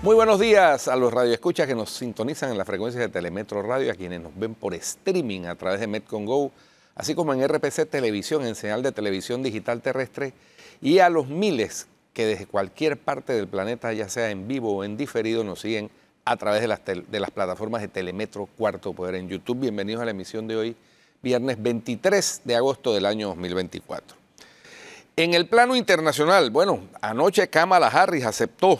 Muy buenos días a los radioescuchas que nos sintonizan en las frecuencia de Telemetro Radio, a quienes nos ven por streaming a través de Metcon Go, así como en RPC Televisión, en señal de televisión digital terrestre, y a los miles que desde cualquier parte del planeta, ya sea en vivo o en diferido, nos siguen a través de las, de las plataformas de Telemetro Cuarto Poder en YouTube. Bienvenidos a la emisión de hoy, viernes 23 de agosto del año 2024. En el plano internacional, bueno, anoche Kamala Harris aceptó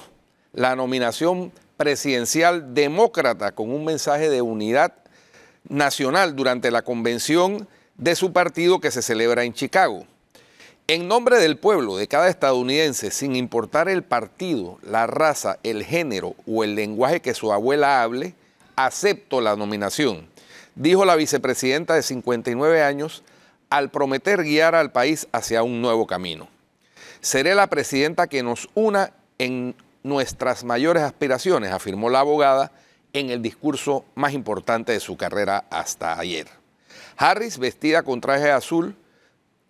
la nominación presidencial demócrata con un mensaje de unidad nacional durante la convención de su partido que se celebra en Chicago. En nombre del pueblo, de cada estadounidense, sin importar el partido, la raza, el género o el lenguaje que su abuela hable, acepto la nominación, dijo la vicepresidenta de 59 años al prometer guiar al país hacia un nuevo camino. Seré la presidenta que nos una en nuestras mayores aspiraciones, afirmó la abogada en el discurso más importante de su carrera hasta ayer. Harris, vestida con traje azul,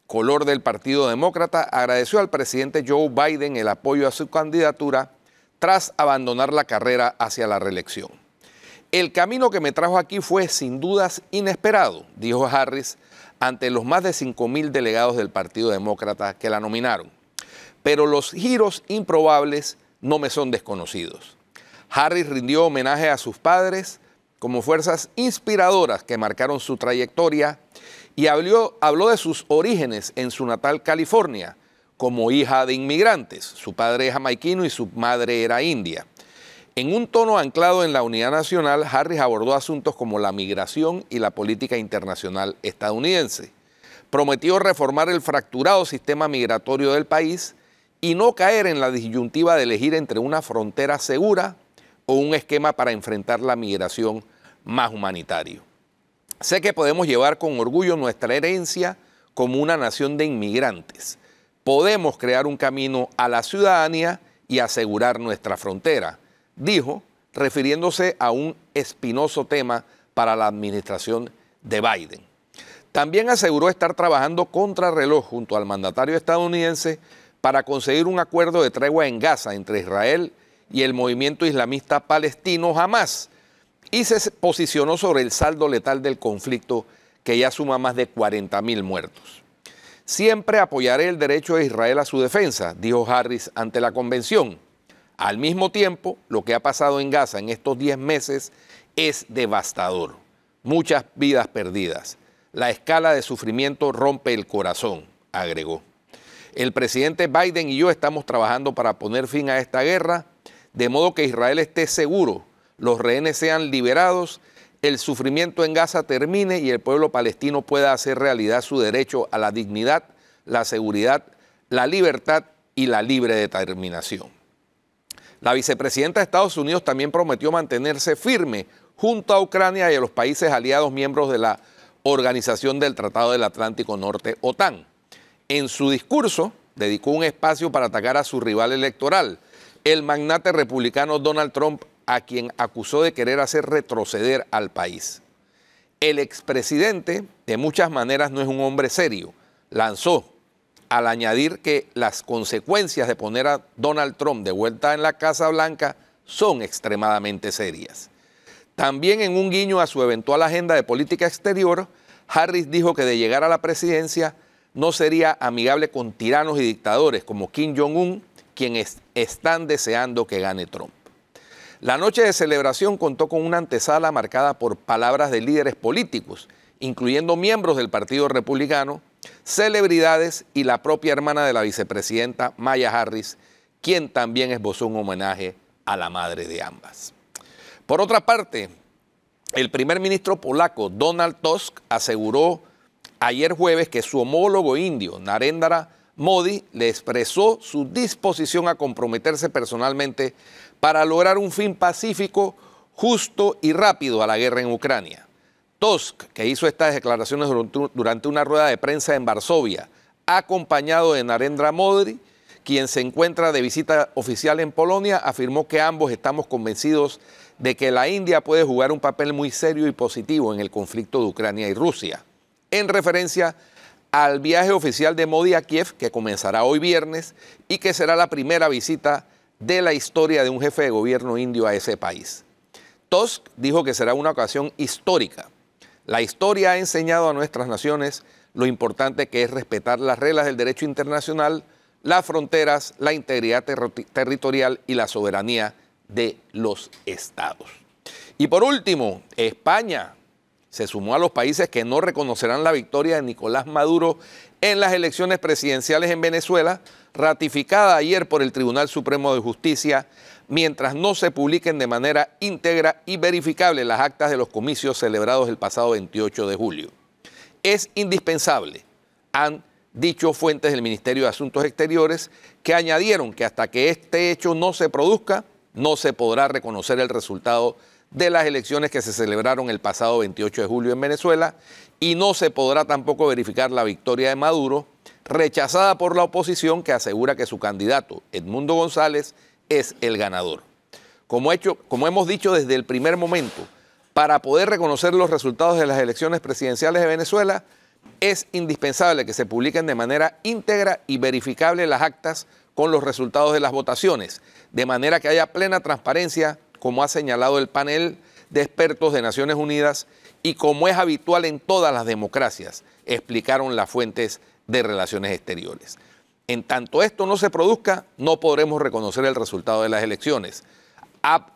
color del Partido Demócrata, agradeció al presidente Joe Biden el apoyo a su candidatura tras abandonar la carrera hacia la reelección. El camino que me trajo aquí fue sin dudas inesperado, dijo Harris ante los más de 5.000 delegados del Partido Demócrata que la nominaron. Pero los giros improbables no me son desconocidos. Harris rindió homenaje a sus padres como fuerzas inspiradoras que marcaron su trayectoria y habló, habló de sus orígenes en su natal California como hija de inmigrantes. Su padre es jamaiquino y su madre era india. En un tono anclado en la unidad nacional, Harris abordó asuntos como la migración y la política internacional estadounidense. Prometió reformar el fracturado sistema migratorio del país y no caer en la disyuntiva de elegir entre una frontera segura o un esquema para enfrentar la migración más humanitario. Sé que podemos llevar con orgullo nuestra herencia como una nación de inmigrantes. Podemos crear un camino a la ciudadanía y asegurar nuestra frontera, dijo, refiriéndose a un espinoso tema para la administración de Biden. También aseguró estar trabajando contrarreloj junto al mandatario estadounidense para conseguir un acuerdo de tregua en Gaza entre Israel y el movimiento islamista palestino jamás y se posicionó sobre el saldo letal del conflicto que ya suma más de 40.000 muertos. Siempre apoyaré el derecho de Israel a su defensa, dijo Harris ante la convención. Al mismo tiempo, lo que ha pasado en Gaza en estos 10 meses es devastador. Muchas vidas perdidas. La escala de sufrimiento rompe el corazón, agregó. El presidente Biden y yo estamos trabajando para poner fin a esta guerra, de modo que Israel esté seguro, los rehenes sean liberados, el sufrimiento en Gaza termine y el pueblo palestino pueda hacer realidad su derecho a la dignidad, la seguridad, la libertad y la libre determinación. La vicepresidenta de Estados Unidos también prometió mantenerse firme junto a Ucrania y a los países aliados miembros de la Organización del Tratado del Atlántico Norte, OTAN en su discurso dedicó un espacio para atacar a su rival electoral, el magnate republicano Donald Trump, a quien acusó de querer hacer retroceder al país. El expresidente, de muchas maneras, no es un hombre serio, lanzó al añadir que las consecuencias de poner a Donald Trump de vuelta en la Casa Blanca son extremadamente serias. También en un guiño a su eventual agenda de política exterior, Harris dijo que de llegar a la presidencia, no sería amigable con tiranos y dictadores como Kim Jong-un, quienes están deseando que gane Trump. La noche de celebración contó con una antesala marcada por palabras de líderes políticos, incluyendo miembros del Partido Republicano, celebridades y la propia hermana de la vicepresidenta, Maya Harris, quien también esbozó un homenaje a la madre de ambas. Por otra parte, el primer ministro polaco, Donald Tusk, aseguró ayer jueves que su homólogo indio, Narendra Modi, le expresó su disposición a comprometerse personalmente para lograr un fin pacífico, justo y rápido a la guerra en Ucrania. Tusk, que hizo estas declaraciones durante una rueda de prensa en Varsovia, acompañado de Narendra Modi, quien se encuentra de visita oficial en Polonia, afirmó que ambos estamos convencidos de que la India puede jugar un papel muy serio y positivo en el conflicto de Ucrania y Rusia en referencia al viaje oficial de Modi a Kiev, que comenzará hoy viernes y que será la primera visita de la historia de un jefe de gobierno indio a ese país. Tusk dijo que será una ocasión histórica. La historia ha enseñado a nuestras naciones lo importante que es respetar las reglas del derecho internacional, las fronteras, la integridad territorial y la soberanía de los estados. Y por último, España se sumó a los países que no reconocerán la victoria de Nicolás Maduro en las elecciones presidenciales en Venezuela, ratificada ayer por el Tribunal Supremo de Justicia, mientras no se publiquen de manera íntegra y verificable las actas de los comicios celebrados el pasado 28 de julio. Es indispensable, han dicho fuentes del Ministerio de Asuntos Exteriores, que añadieron que hasta que este hecho no se produzca, no se podrá reconocer el resultado de las elecciones que se celebraron el pasado 28 de julio en Venezuela y no se podrá tampoco verificar la victoria de Maduro, rechazada por la oposición que asegura que su candidato, Edmundo González, es el ganador. Como, hecho, como hemos dicho desde el primer momento, para poder reconocer los resultados de las elecciones presidenciales de Venezuela, es indispensable que se publiquen de manera íntegra y verificable las actas con los resultados de las votaciones, de manera que haya plena transparencia como ha señalado el panel de expertos de Naciones Unidas y como es habitual en todas las democracias, explicaron las fuentes de relaciones exteriores. En tanto esto no se produzca, no podremos reconocer el resultado de las elecciones,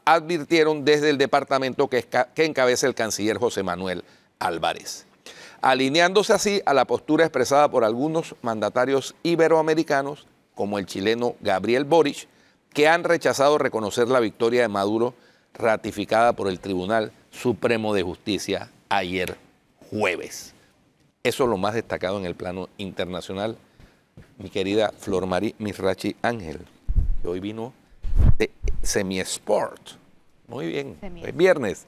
advirtieron desde el departamento que, encabeza el canciller José Manuel Álvarez, alineándose así a la postura expresada por algunos mandatarios iberoamericanos, como el chileno Gabriel Boric, que han rechazado reconocer la victoria de Maduro ratificada por el Tribunal Supremo de Justicia ayer jueves. Eso es lo más destacado en el plano internacional. Mi querida Flor Marí Misrachi Ángel, que hoy vino de semi Muy bien, es viernes.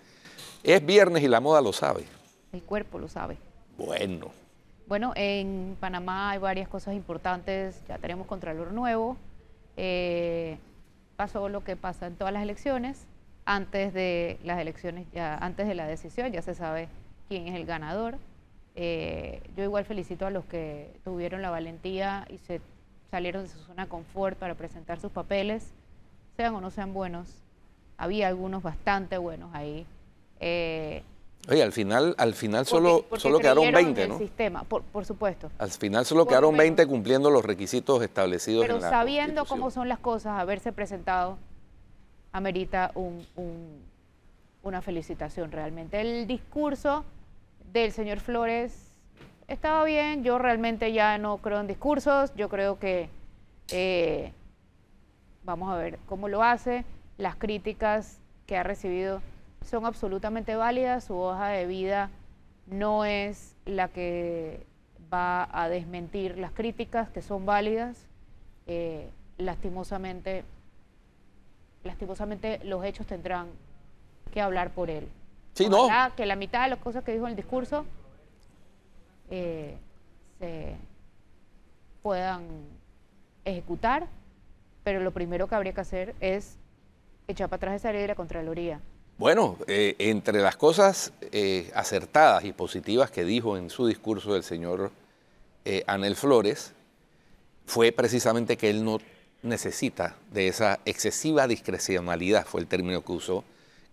Es viernes y la moda lo sabe. El cuerpo lo sabe. Bueno. Bueno, en Panamá hay varias cosas importantes. Ya tenemos Contralor Nuevo. Eh, pasó lo que pasa en todas las elecciones. Antes de las elecciones, ya, antes de la decisión, ya se sabe quién es el ganador. Eh, yo igual felicito a los que tuvieron la valentía y se salieron de su zona de confort para presentar sus papeles, sean o no sean buenos. Había algunos bastante buenos ahí. Eh, Oye, al final, al final solo, solo quedaron 20, ¿no? por, supuesto. Al final solo quedaron 20 cumpliendo los requisitos establecidos. Pero sabiendo cómo son las cosas, haberse presentado amerita una felicitación realmente. El discurso del señor Flores estaba bien, yo realmente ya no creo en discursos, yo creo que eh, vamos a ver cómo lo hace, las críticas que ha recibido son absolutamente válidas, su hoja de vida no es la que va a desmentir las críticas que son válidas. Eh, lastimosamente, lastimosamente los hechos tendrán que hablar por él. Sí, Ojalá que la mitad de las cosas que dijo en el discurso eh, se puedan ejecutar, pero lo primero que habría que hacer es echar para atrás esa ley de la Contraloría. Bueno, eh, entre las cosas eh, acertadas y positivas que dijo en su discurso el señor eh, Anel Flores fue precisamente que él no necesita de esa excesiva discrecionalidad, fue el término que usó,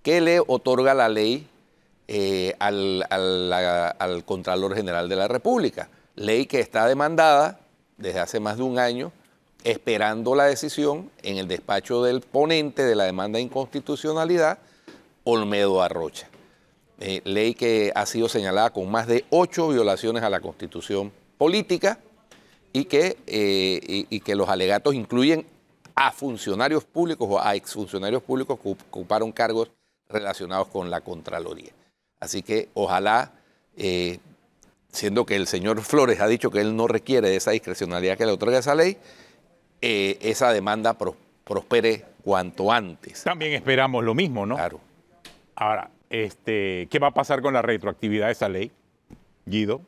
que le otorga la ley al, al Contralor General de la República, ley que está demandada desde hace más de un año, esperando la decisión en el despacho del ponente de la demanda de inconstitucionalidad Olmedo Arrocha. Eh, ley que ha sido señalada con más de ocho violaciones a la constitución política y que, eh, y, que los alegatos incluyen a funcionarios públicos o a exfuncionarios públicos que ocuparon cargos relacionados con la Contraloría. Así que ojalá, eh, siendo que el señor Flores ha dicho que él no requiere de esa discrecionalidad que le otorga esa ley, esa demanda prospere cuanto antes. También esperamos lo mismo, ¿no? Claro. Ahora, este, ¿qué va a pasar con la retroactividad de esa ley, Guido?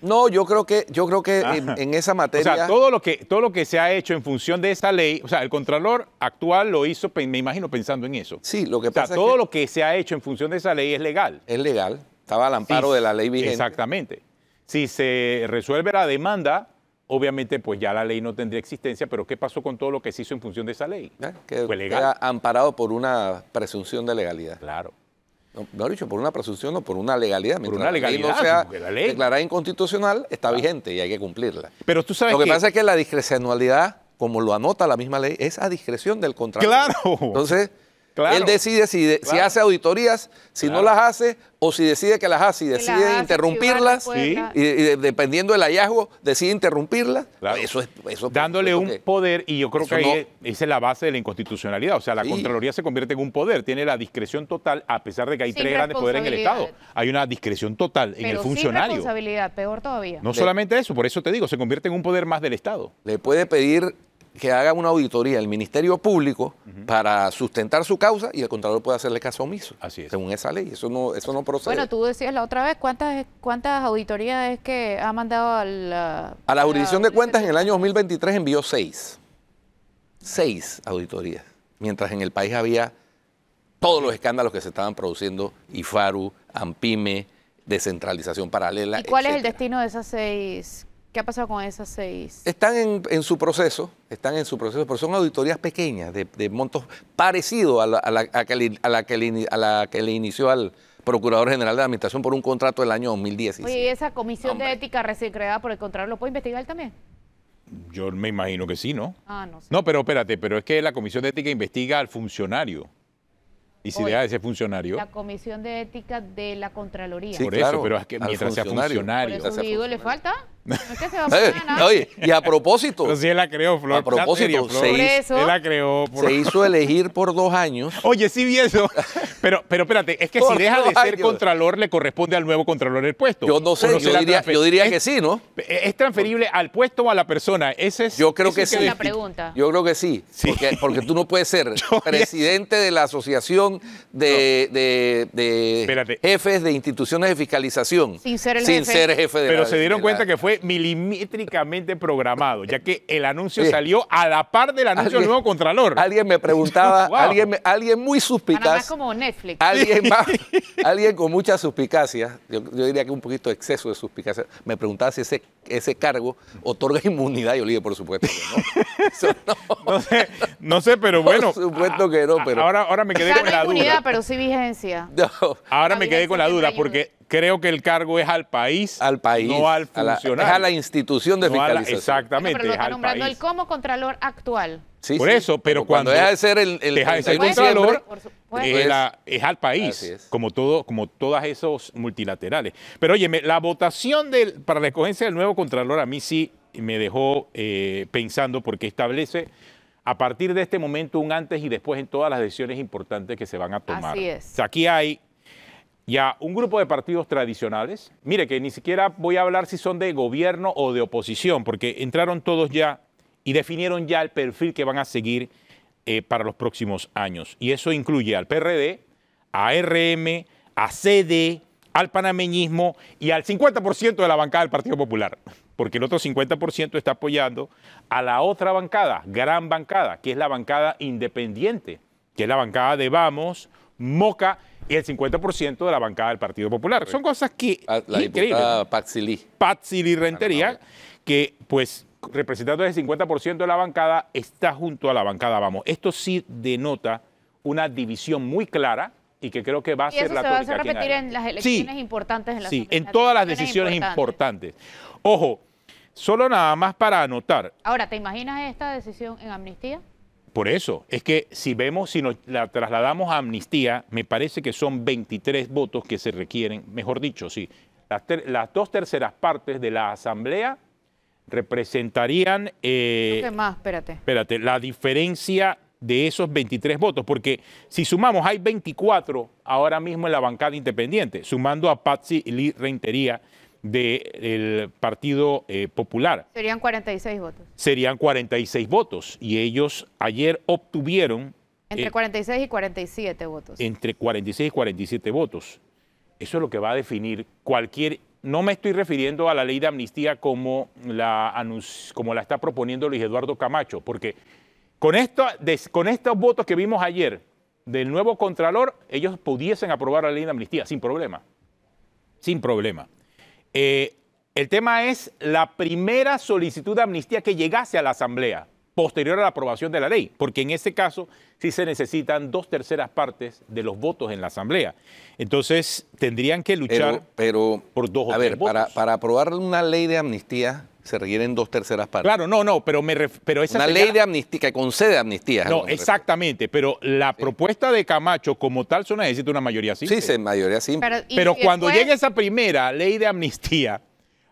No, yo creo que, yo creo que en, esa materia. O sea, todo lo, que, todo lo que se ha hecho en función de esa ley, o sea, el Contralor actual lo hizo, me imagino, pensando en eso. Sí, lo que pasa. O sea, todo lo que se ha hecho en función de esa ley es legal. Es legal. Estaba al amparo de la ley vigente. Exactamente. Si se resuelve la demanda, obviamente pues ya la ley no tendría existencia, pero ¿qué pasó con todo lo que se hizo en función de esa ley? Ah, que Fue amparado por una presunción de legalidad. Claro. No, he dicho por una presunción, o por una legalidad. por una legalidad. no sea la declarada inconstitucional, está vigente y hay que cumplirla. Pero tú sabes Lo que, que... pasa es que la discrecionalidad, como lo anota la misma ley, es a discreción del contrato. Claro. Entonces él decide si, hace auditorías, si no las hace, o si decide que las hace y decide interrumpirlas, y, dependiendo del hallazgo, decide interrumpirlas. Eso es. Eso Dándole un poder, y yo creo que ahí es, esa es la base de la inconstitucionalidad. O sea, la Contraloría se convierte en un poder, tiene la discreción total, a pesar de que hay tres grandes poderes en el Estado. Hay una discreción total en el funcionario. Sin responsabilidad, peor todavía. No solamente eso, por eso te digo, se convierte en un poder más del Estado. Le puede pedir que haga una auditoría el Ministerio Público para sustentar su causa y el Contralor puede hacerle caso omiso. Así Según esa ley, eso no, eso no procede. Bueno, tú decías la otra vez, ¿cuántas, cuántas auditorías es que ha mandado uh, a la... A la jurisdicción de cuentas en el año 2023 envió seis. Ah. Seis auditorías. Mientras en el país había todos los escándalos que se estaban produciendo, IFARU, AMPIME, descentralización paralela. ¿Y cuál es el destino de esas seis ¿Qué ha pasado con esas seis? Están en, su proceso, están en su proceso, pero son auditorías pequeñas, de, montos parecidos a la, que le, inició al Procurador General de Administración por un contrato del año 2016. ¿y esa comisión de ética recién creada por el Contralor lo puede investigar también? Yo me imagino que sí, ¿no? Ah, no sé. No, pero espérate, pero es que la comisión de ética investiga al funcionario. Y si deja de ese funcionario. La Comisión de Ética de la Contraloría. Sí, por eso, pero es que mientras sea funcionario. ¿le falta? va a eh, ah? y a propósito. la creó, A propósito, se la creó, se hizo elegir por dos años. Oye, sí vi eso. Pero, pero espérate, es que si deja de ser contralor, le corresponde al nuevo contralor el puesto. Yo no sé, yo, diría, que sí, ¿no? ¿Es transferible al puesto o a la persona? Ese es, yo creo que, sí. la pregunta. Yo creo que sí. Porque, porque, tú no puedes ser presidente de la Asociación de, de, de Jefes de Instituciones de Fiscalización sin ser, jefe. Pero se dieron cuenta que fue milimétricamente programado, ya que el anuncio salió a la par del anuncio del nuevo Contralor. Alguien me preguntaba, alguien, alguien muy suspicaz. como Netflix. Alguien, con mucha suspicacia, yo, diría que un poquito exceso de suspicacia, me preguntaba si ese, cargo otorga inmunidad. Yo le dije, por supuesto que no. no. sé, pero bueno. Por supuesto que no, pero. Ahora, ahora me quedé con la duda. inmunidad, pero sí vigencia. Ahora me quedé con la duda, porque creo que el cargo es al país. Al país. No al funcionario. es a la institución de no fiscalización. exactamente, pero, lo nombrando El como Contralor actual. Sí, por eso, pero, cuando, deja de ser el, Contralor, pues, es, al país, como todo, como todas esos multilaterales. Pero oye, la votación del, para la escogencia del nuevo Contralor a mí sí me dejó eh, pensando porque establece a partir de este momento un antes y después en todas las decisiones importantes que se van a tomar. Así es. aquí hay y a un grupo de partidos tradicionales. Mire que ni siquiera voy a hablar si son de gobierno o de oposición, porque entraron todos ya y definieron ya el perfil que van a seguir eh, para los próximos años. Y eso incluye al PRD, a RM, a CD, al panameñismo y al 50% de la bancada del Partido Popular, porque el otro 50% está apoyando a la otra bancada, gran bancada, que es la bancada independiente, que es la bancada de Vamos, Moca y el 50% de la bancada del Partido Popular. Son cosas que... Ah, la increíbles. Patsili. Patsili ah, Rentería, que pues representando el 50% de la bancada, está junto a la bancada Vamos. Esto sí denota una división muy clara y que creo que va a y ser eso se va a repetir en las elecciones importantes en Sí, en todas las decisiones importantes. Ojo, solo nada más para anotar. Ahora, ¿te imaginas esta decisión en amnistía? Por eso, es que si vemos, si nos la trasladamos a amnistía, me parece que son 23 votos que se requieren, mejor dicho, sí. Las, dos terceras partes de la Asamblea representarían... Eh, ¿Qué más? Espérate. Espérate, la diferencia de esos 23 votos, porque si sumamos, hay 24 ahora mismo en la bancada independiente, sumando a Patsy y Lee Reintería, del Partido eh, Popular. Serían 46 votos. Serían 46 votos y ellos ayer obtuvieron... Entre 46 eh, y 47 votos. Entre 46 y 47 votos. Eso es lo que va a definir cualquier... No me estoy refiriendo a la ley de amnistía como la, como la está proponiendo Luis Eduardo Camacho, porque con, esto, con estos votos que vimos ayer del nuevo Contralor, ellos pudiesen aprobar la ley de amnistía sin problema. Sin problema. Eh, el tema es la primera solicitud de amnistía que llegase a la Asamblea posterior a la aprobación de la ley, porque en ese caso sí se necesitan dos terceras partes de los votos en la Asamblea. Entonces tendrían que luchar pero, por dos o a tres ver, para aprobar una ley de amnistía, se requieren dos terceras partes. Claro, no, no, pero, me ref, pero Una ley de amnistía que concede amnistía. No, exactamente, pero la propuesta de Camacho como tal solo necesita una mayoría simple. Sí, mayoría simple. Pero, cuando llegue esa primera ley de amnistía,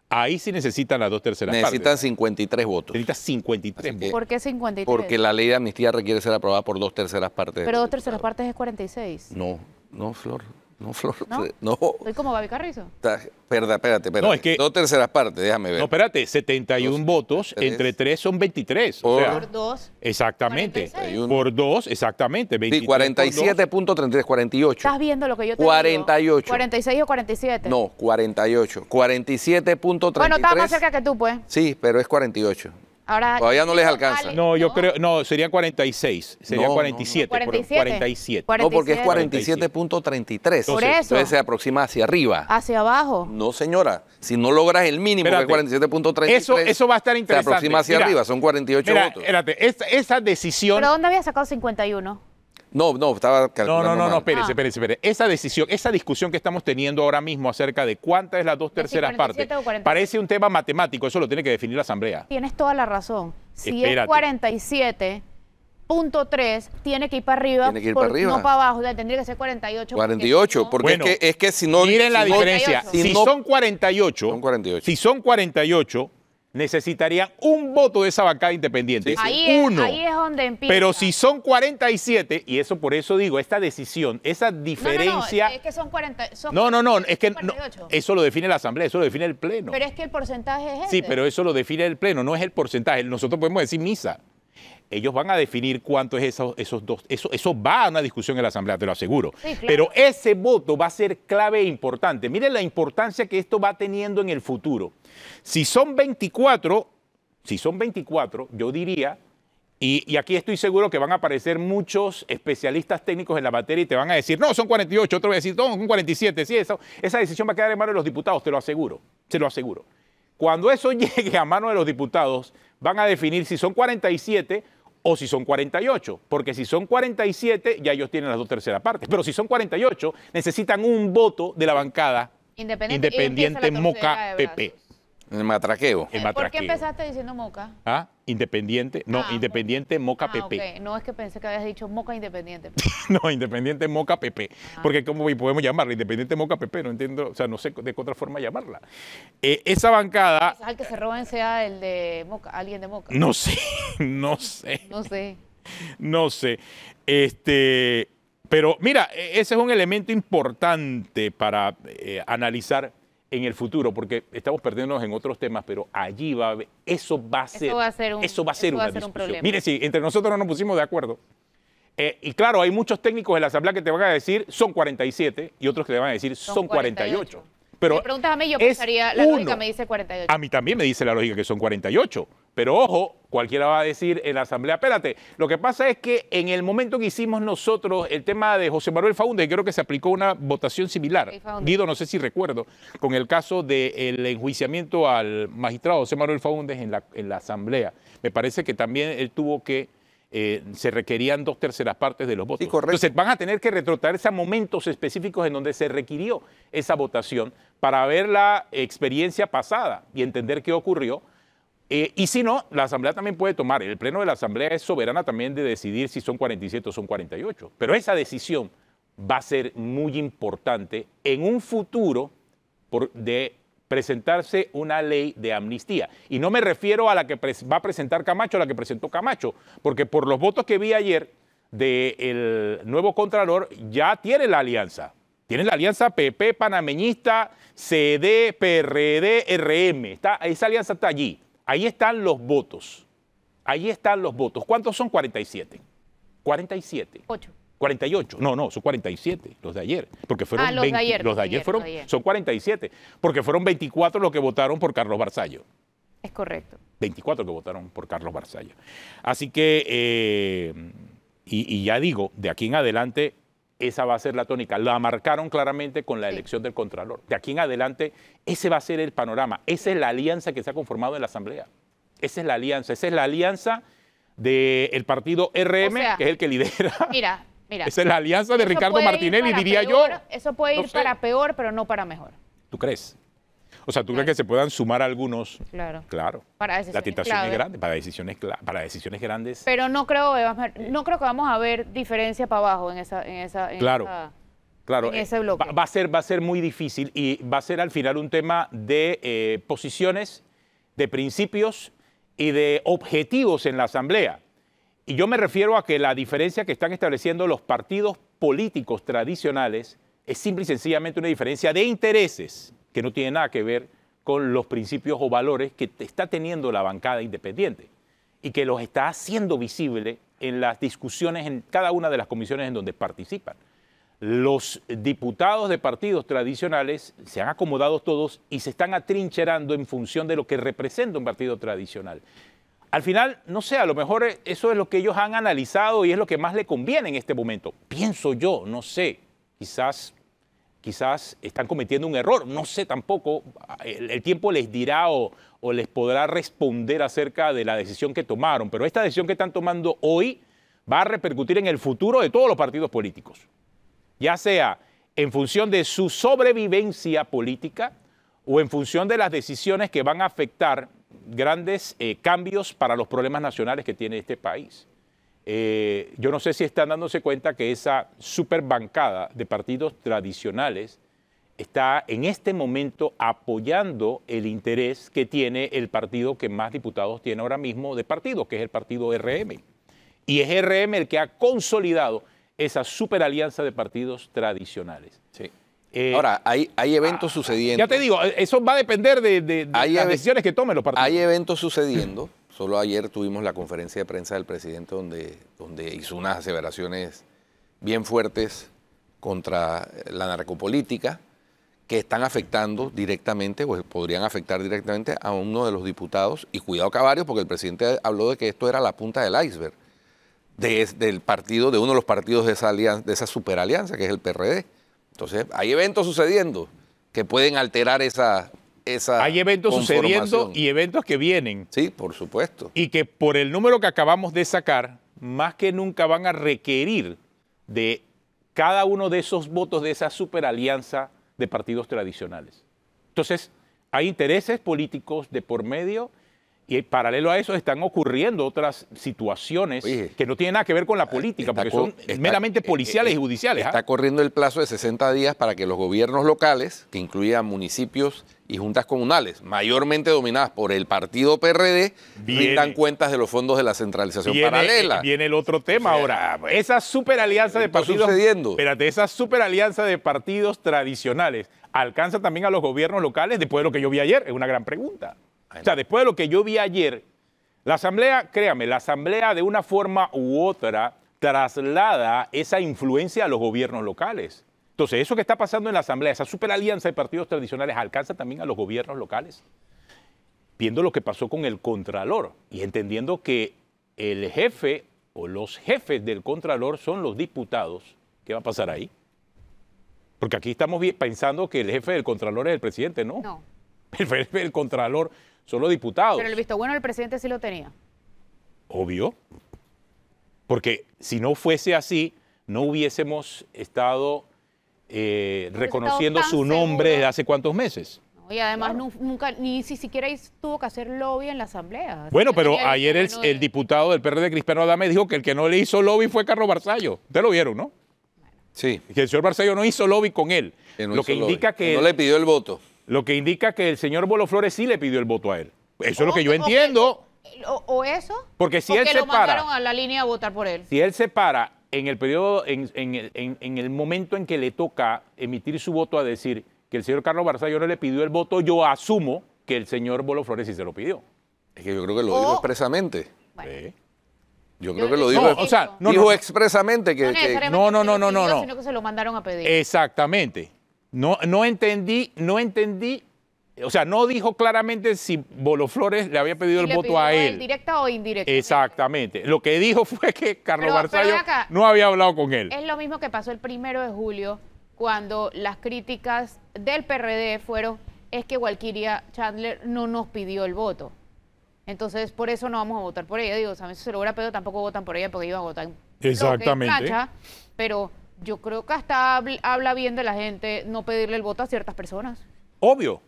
ahí sí necesitan las dos terceras partes. necesitan 53 votos. Necesitan 53 votos. ¿Por qué 53? Porque la ley de amnistía requiere ser aprobada por dos terceras partes. Pero este dos terceras partes es 46. No, no, Flor. No, Flor, no. no. Soy como Babi Carrizo. Espérate, espérate, espérate. No, es que... Dos terceras partes, déjame ver. No, espérate, 71 votos, entre tres son 23. Por, o sea, por dos. Exactamente. Por dos, exactamente. 23 sí, 47.33, 48. Estás viendo lo que yo te 48. 46 o 47. No, 48. 47.33. Bueno, estaba más cerca que tú, pues. Sí, pero es 48. Ahora, Todavía pues no les alcanza. No, yo creo, no, sería 46, sería 47, 47, No, porque es 47.33. Por eso. Entonces se aproxima hacia arriba. Hacia abajo. No, señora, si no logras el mínimo de 47.33. Eso, eso va a estar interesante. Se aproxima hacia arriba, son 48 votos. Espérate, esa decisión... ¿Pero dónde había sacado 51? No, no, estaba No, no, no, no, ah. espérese, espérese, Esa decisión, esa discusión que estamos teniendo ahora mismo acerca de cuántas es las dos terceras partes, parece un tema matemático, eso lo tiene que definir la Asamblea. Tienes toda la razón. Si es 47.3, tiene que ir para arriba, no para abajo, tendría que ser 48. 48, porque, es, que, si no... Miren la diferencia, si, son 48, son 48, si son 48, necesitarían un voto de esa bancada independiente. Ahí Uno. Es, ahí es donde empieza. Pero si son 47, y eso por eso digo, esta decisión, esa diferencia. No, no, no es que son no, no, es que eso lo define la Asamblea, eso lo define el Pleno. Pero es que el porcentaje es ese. Sí, este. pero eso lo define el Pleno, no es el porcentaje. Nosotros podemos decir misa ellos van a definir cuánto es esos, dos. Eso, eso va a una discusión en la Asamblea, te lo aseguro. Pero ese voto va a ser clave e importante. Miren la importancia que esto va teniendo en el futuro. Si son 24, si son 24, yo diría y, aquí estoy seguro que van a aparecer muchos especialistas técnicos en la materia y te van a decir, no, son 48, otro va a decir, no, son 47. Sí, eso, esa decisión va a quedar en manos de los diputados, te lo aseguro, te lo aseguro. Cuando eso llegue a manos de los diputados, van a definir si son 47 o si son 48, porque si son 47 ya ellos tienen las dos terceras partes, pero si son 48 necesitan un voto de la bancada independiente, Moca PP. El matraqueo. ¿Por qué empezaste diciendo moca? Ah, independiente. No, ah, independiente moca ah, PP. No es que pensé que habías dicho moca independiente. no, independiente moca PP. Ah. Porque como podemos llamarla independiente moca PP, no entiendo, o sea, no sé de qué otra forma llamarla. Eh, esa bancada. Al que se roben sea el de moca, alguien de moca. No sé, no sé. no sé. No sé. Este. Pero mira, e, ese es un elemento importante para eh, analizar en el futuro, porque estamos perdiéndonos en otros temas, pero allí va a eso va a ser, eso va a ser, un, eso Un problema. Mire, sí, entre nosotros no nos pusimos de acuerdo. Eh, y claro, hay muchos técnicos en la Asamblea que te van a decir son 47 y otros que te van a decir son, 48. Pero preguntas a mí, yo pensaría, la lógica me dice 48. A mí también me dice la lógica que son 48, pero ojo, cualquiera va a decir en la Asamblea, espérate, lo que pasa es que en el momento que hicimos nosotros el tema de José Manuel Faúndez, creo que se aplicó una votación similar, Guido, no sé si recuerdo, con el caso del enjuiciamiento al magistrado José Manuel Faúndez en la, Asamblea. Me parece que también él tuvo que... Eh, se requerían dos terceras partes de los votos. Entonces van a tener que retrotraerse a momentos específicos en donde se requirió esa votación para ver la experiencia pasada y entender qué ocurrió eh, y si no, la Asamblea también puede tomar, el Pleno de la Asamblea es soberana también de decidir si son 47 o son 48, pero esa decisión va a ser muy importante en un futuro de presentarse una ley de amnistía. Y no me refiero a la que va a presentar Camacho, a la que presentó Camacho, porque por los votos que vi ayer del nuevo Contralor, ya tiene la alianza. Tiene la alianza PP, Panameñista, CD, PRD, RM. Está, esa alianza está allí. Ahí están los votos. Ahí están los votos. ¿Cuántos son 47? 47. 8. 48. No, no, son 47 los de ayer. Porque fueron ah, los de ayer. Los de ayer, fueron, son 47. Porque fueron 24 los que votaron por Carlos Barzallo. Es correcto. 24 que votaron por Carlos Barzallo. Así que, eh, y, y ya digo, de aquí en adelante esa va a ser la tónica. La marcaron claramente con la elección del Contralor. De aquí en adelante, ese va a ser el panorama. Esa es la alianza que se ha conformado en la Asamblea. Esa es la alianza. Esa es la alianza del partido RM, que es el que lidera. Mira, mira. Esa es la alianza de Ricardo Martinelli, diría yo. Eso puede ir para peor, pero no para mejor. ¿Tú crees? O sea, ¿tú crees que se puedan sumar algunos? Claro. Claro. Para decisiones La grande, para decisiones, para decisiones grandes. Pero no creo, no creo que vamos a ver diferencia para abajo en esa... En esa claro. Claro, eh, va, a ser, va a ser muy difícil y va a ser al final un tema de eh, posiciones, de principios y de objetivos en la Asamblea. Y yo me refiero a que la diferencia que están estableciendo los partidos políticos tradicionales es simple y sencillamente una diferencia de intereses que no tiene nada que ver con los principios o valores que está teniendo la bancada independiente y que los está haciendo visible en las discusiones en cada una de las comisiones en donde participan. Los diputados de partidos tradicionales se han acomodado todos y se están atrincherando en función de lo que representa un partido tradicional. Al final, no sé, a lo mejor eso es lo que ellos han analizado y es lo que más le conviene en este momento. Pienso yo, no sé, quizás quizás están cometiendo un error. No sé tampoco, el, tiempo les dirá o, les podrá responder acerca de la decisión que tomaron, pero esta decisión que están tomando hoy va a repercutir en el futuro de todos los partidos políticos, ya sea en función de su sobrevivencia política o en función de las decisiones que van a afectar grandes eh, cambios para los problemas nacionales que tiene este país. Eh, yo no sé si están dándose cuenta que esa superbancada de partidos tradicionales está en este momento apoyando el interés que tiene el partido que más diputados tiene ahora mismo de partido, que es el partido RM. Y es RM el que ha consolidado esa super alianza de partidos tradicionales. Eh, ahora, hay, eventos ah, sucediendo. Ya te digo, eso va a depender de, de las decisiones que tomen los partidos. Hay eventos sucediendo Solo ayer tuvimos la conferencia de prensa del presidente donde, donde hizo unas aseveraciones bien fuertes contra la narcopolítica que están afectando directamente o podrían afectar directamente a uno de los diputados. Y cuidado caballos, porque el presidente habló de que esto era la punta del iceberg de, del partido, de uno de los partidos de esa, de esa superalianza, que es el PRD. Entonces, hay eventos sucediendo que pueden alterar esa hay eventos sucediendo y eventos que vienen. Sí, por supuesto. Y que por el número que acabamos de sacar, más que nunca van a requerir de cada uno de esos votos de esa superalianza de partidos tradicionales. Entonces, hay intereses políticos de por medio y paralelo a eso están ocurriendo otras situaciones que no tienen nada que ver con la eh, política, porque son meramente eh, policiales eh, y judiciales. Está ¿ah? corriendo el plazo de 60 días para que los gobiernos locales, que incluían municipios y juntas comunales, mayormente dominadas por el partido PRD, rindan cuentas de los fondos de la centralización viene, paralela. Viene el otro tema ahora. Esa superalianza de partidos. Sucediendo. Espérate, esa superalianza de partidos tradicionales alcanza también a los gobiernos locales después de lo que yo vi ayer. Es una gran pregunta. O sea, después de lo que yo vi ayer, la Asamblea, créame, la Asamblea de una forma u otra traslada esa influencia a los gobiernos locales. Entonces, eso que está pasando en la Asamblea, esa superalianza de partidos tradicionales, alcanza también a los gobiernos locales. Viendo lo que pasó con el Contralor y entendiendo que el jefe o los jefes del Contralor son los diputados, ¿qué va a pasar ahí? Porque aquí estamos pensando que el jefe del Contralor es el presidente, ¿no? No. El jefe del Contralor son diputados. Pero el visto bueno del presidente sí lo tenía. Obvio. Porque si no fuese así, no hubiésemos estado eh, reconociendo su nombre desde hace cuántos meses. y además nunca, ni siquiera tuvo que hacer lobby en la asamblea. Bueno, pero ayer el, diputado del PRD, Crispero Adame, dijo que el que no le hizo lobby fue Carlos Barzallo. Ustedes lo vieron, ¿no? Sí. Que el señor Barzallo no hizo lobby con él. lo que indica que... No le pidió el voto. Lo que indica que el señor Bolo Flores sí le pidió el voto a él. Eso es lo que yo entiendo. O, eso. Porque si él se lo mandaron a la línea a votar por él. Si él se para en el periodo, en, en, en, el momento en que le toca emitir su voto a decir que el señor Carlos yo no le pidió el voto, yo asumo que el señor Bolo Flores sí se lo pidió. Es que yo creo que lo digo dijo expresamente. Yo creo que lo dijo, no, o sea, no, dijo expresamente que, no, no, no, no, no, no, sino que se lo mandaron a pedir. Exactamente. No, no entendí, no entendí o sea, no dijo claramente si Bolo Flores le había pedido el voto a él. ¿Directa o indirecta? Exactamente. Lo que dijo fue que Carlos no había hablado con él. Es lo mismo que pasó el primero de julio, cuando las críticas del PRD fueron: es que Walkiria Chandler no nos pidió el voto. Entonces, por eso no vamos a votar por ella. Digo, o sea, a mí se lo hubiera tampoco votan por ella porque iban a votar. Exactamente. pero yo creo que hasta habla bien de la gente no pedirle el voto a ciertas personas. Obvio,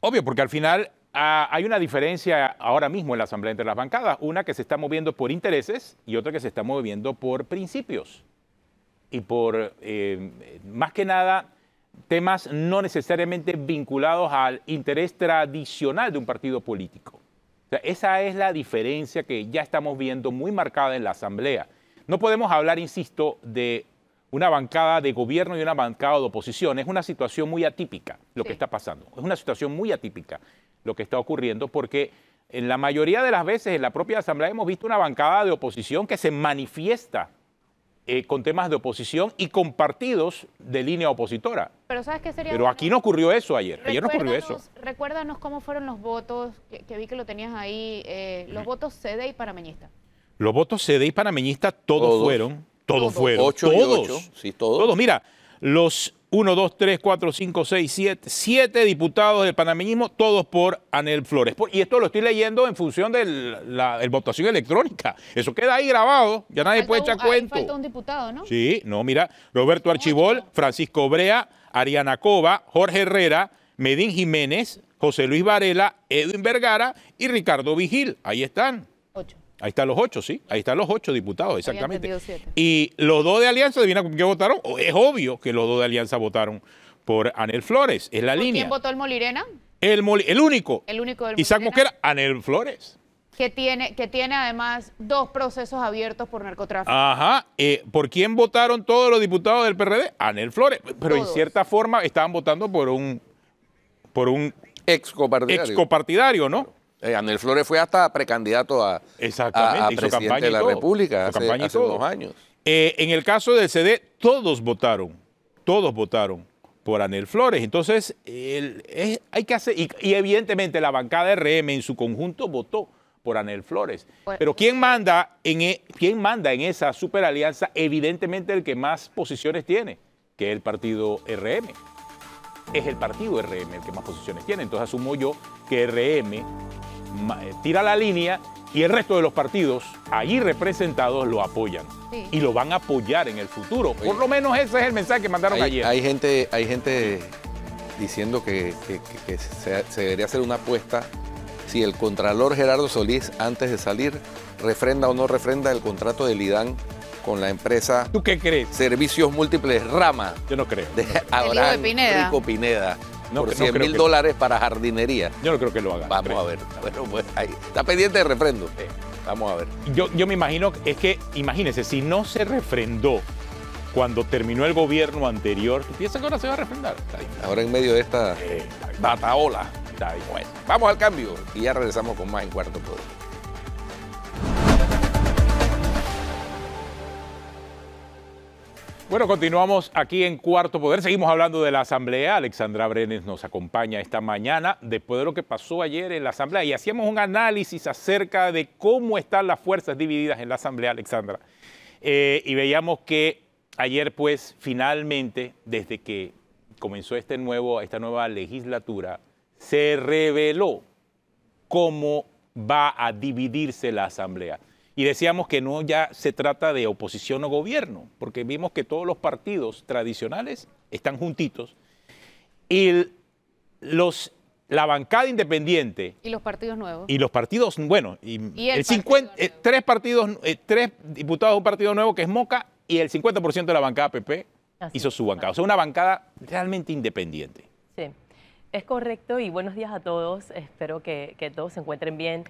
obvio, porque al final ah, hay una diferencia ahora mismo en la Asamblea entre las bancadas, una que se está moviendo por intereses y otra que se está moviendo por principios y por, eh, más que nada, temas no necesariamente vinculados al interés tradicional de un partido político. esa es la diferencia que ya estamos viendo muy marcada en la Asamblea. No podemos hablar, insisto, de una bancada de gobierno y una bancada de oposición. Es una situación muy atípica lo que está pasando. Es una situación muy atípica lo que está ocurriendo porque en la mayoría de las veces en la propia Asamblea hemos visto una bancada de oposición que se manifiesta eh, con temas de oposición y con partidos de línea opositora. Pero Pero aquí no ocurrió eso ayer. Ayer no ocurrió eso. Recuérdanos cómo fueron los votos, que, vi que lo tenías ahí, eh, los votos CD y panameñista. Los votos CD y panameñista todos. fueron todos fueron. Ocho todos. Sí, todos. Mira, los 1, 2, 3, 4, 5, 6, 7, siete diputados del panameñismo, todos por Anel Flores. y esto lo estoy leyendo en función de la, votación electrónica. Eso queda ahí grabado, ya nadie puede echar cuenta. falta un diputado, ¿no? Sí, no, mira, Roberto Archibol, Francisco Obrea, Ariana Cova, Jorge Herrera, Medín Jiménez, José Luis Varela, Edwin Vergara y Ricardo Vigil. Ahí están. Ocho. Ahí están los ocho, sí. Ahí están los ocho diputados, exactamente. Y los dos de Alianza, adivina con qué votaron. Es obvio que los dos de Alianza votaron por Anel Flores. Es la ¿Por ¿Y ¿Quién votó el Molirena? El, único. El único del Isaac Mosquera, Anel Flores. Que tiene, que tiene además dos procesos abiertos por narcotráfico. Ajá. Eh, ¿Por quién votaron todos los diputados del PRD? Anel Flores. Pero en cierta forma estaban votando por un, por un ex ex -copartidario ¿no? Eh, Anel Flores fue hasta precandidato a, Exactamente, presidente de la República hace, hace años. Eh, en el caso del CD, todos votaron, todos votaron por Anel Flores. Entonces, hay que hacer, y, evidentemente la bancada RM en su conjunto votó por Anel Flores. Pero ¿quién manda en, e, quién manda en esa superalianza? Evidentemente el que más posiciones tiene, que es el partido RM. Es el partido RM el que más posiciones tiene. Entonces asumo yo que RM eh, tira la línea y el resto de los partidos allí representados lo apoyan y lo van a apoyar en el futuro. Por lo menos ese es el mensaje que mandaron ayer. Hay gente, hay gente diciendo que, se, debería hacer una apuesta si el contralor Gerardo Solís, antes de salir, refrenda o no refrenda el contrato del Lidán con la empresa. ¿Tú qué crees? Servicios Múltiples Rama. Yo no creo. De Pineda por 100 mil dólares para jardinería. Yo no creo que lo haga. Vamos a ver. Bueno, Está pendiente de refrendo. vamos a ver. Yo, yo me imagino, es que imagínense, si no se refrendó cuando terminó el gobierno anterior, piensa que ahora se va a refrendar? Ahora en medio de esta bataola. Bueno, vamos al cambio y ya regresamos con más en Cuarto Poder. Bueno, continuamos aquí en Cuarto Poder. Seguimos hablando de la Asamblea. Alexandra Brenes nos acompaña esta mañana después de lo que pasó ayer en la Asamblea y hacíamos un análisis acerca de cómo están las fuerzas divididas en la Asamblea, Alexandra. Eh, y veíamos que ayer, pues, finalmente, desde que comenzó este nuevo, esta nueva legislatura, se reveló cómo va a dividirse la Asamblea. Y decíamos que no ya se trata de oposición o gobierno, porque vimos que todos los partidos tradicionales están juntitos y los la bancada independiente. Y los partidos nuevos. Y los partidos, bueno, y, el, eh, tres partidos, eh, tres diputados de un partido nuevo que es Moca y el 50% de la bancada PP hizo su bancada. O sea, una bancada realmente independiente. Sí, es correcto y buenos días a todos. Espero que todos se encuentren bien.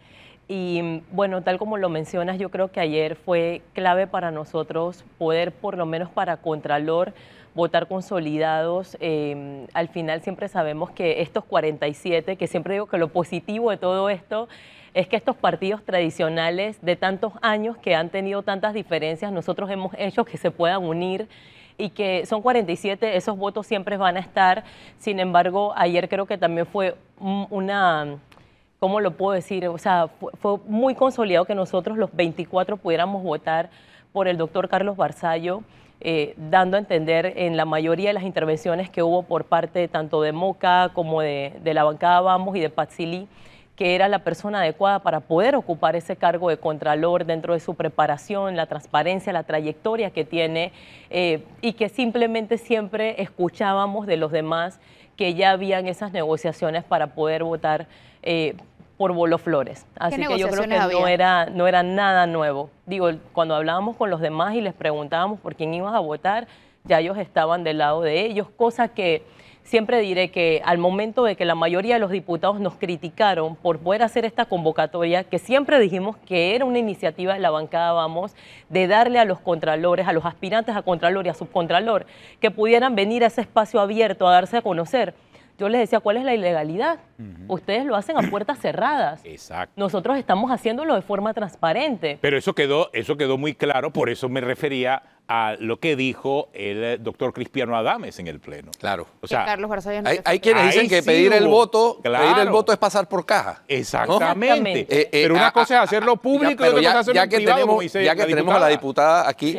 Y bueno, tal como lo mencionas, yo creo que ayer fue clave para nosotros poder, por lo menos para Contralor, votar consolidados. Em, al final siempre sabemos que estos 47, que siempre digo que lo positivo de todo esto es que estos partidos tradicionales de tantos años que han tenido tantas diferencias, nosotros hemos hecho que se puedan unir y que son 47, esos votos siempre van a estar. Sin embargo, ayer creo que también fue una ¿cómo lo puedo decir? O sea, fue, muy consolidado que nosotros los 24 pudiéramos votar por el doctor Carlos Barzallo, eh, dando a entender en la mayoría de las intervenciones que hubo por parte tanto de Moca como de, la bancada Vamos y de Patsili, que era la persona adecuada para poder ocupar ese cargo de contralor dentro de su preparación, la transparencia, la trayectoria que tiene eh, y que simplemente siempre escuchábamos de los demás que ya habían esas negociaciones para poder votar eh, por Bolo Flores. Así que yo creo que no era, no era nada nuevo. Digo, cuando hablábamos con los demás y les preguntábamos por quién ibas a votar, ya ellos estaban del lado de ellos, cosa que Siempre diré que al momento de que la mayoría de los diputados nos criticaron por poder hacer esta convocatoria, que siempre dijimos que era una iniciativa de la bancada Vamos, de darle a los contralores, a los aspirantes a contralor y a subcontralor, que pudieran venir a ese espacio abierto a darse a conocer. Yo les decía, ¿cuál es la ilegalidad? Ustedes lo hacen a puertas cerradas. Exacto. Nosotros estamos haciéndolo de forma transparente. Pero eso quedó, eso quedó muy claro, por eso me refería a lo que dijo el eh, doctor Cristiano Adames en el Pleno. Claro. O sea, Carlos hay, quienes dicen que pedir el voto, pedir el voto es pasar por caja. Exactamente. Eh, eh, pero una cosa es hacerlo público y otra hacerlo privado, tenemos, Ya que tenemos a la diputada aquí.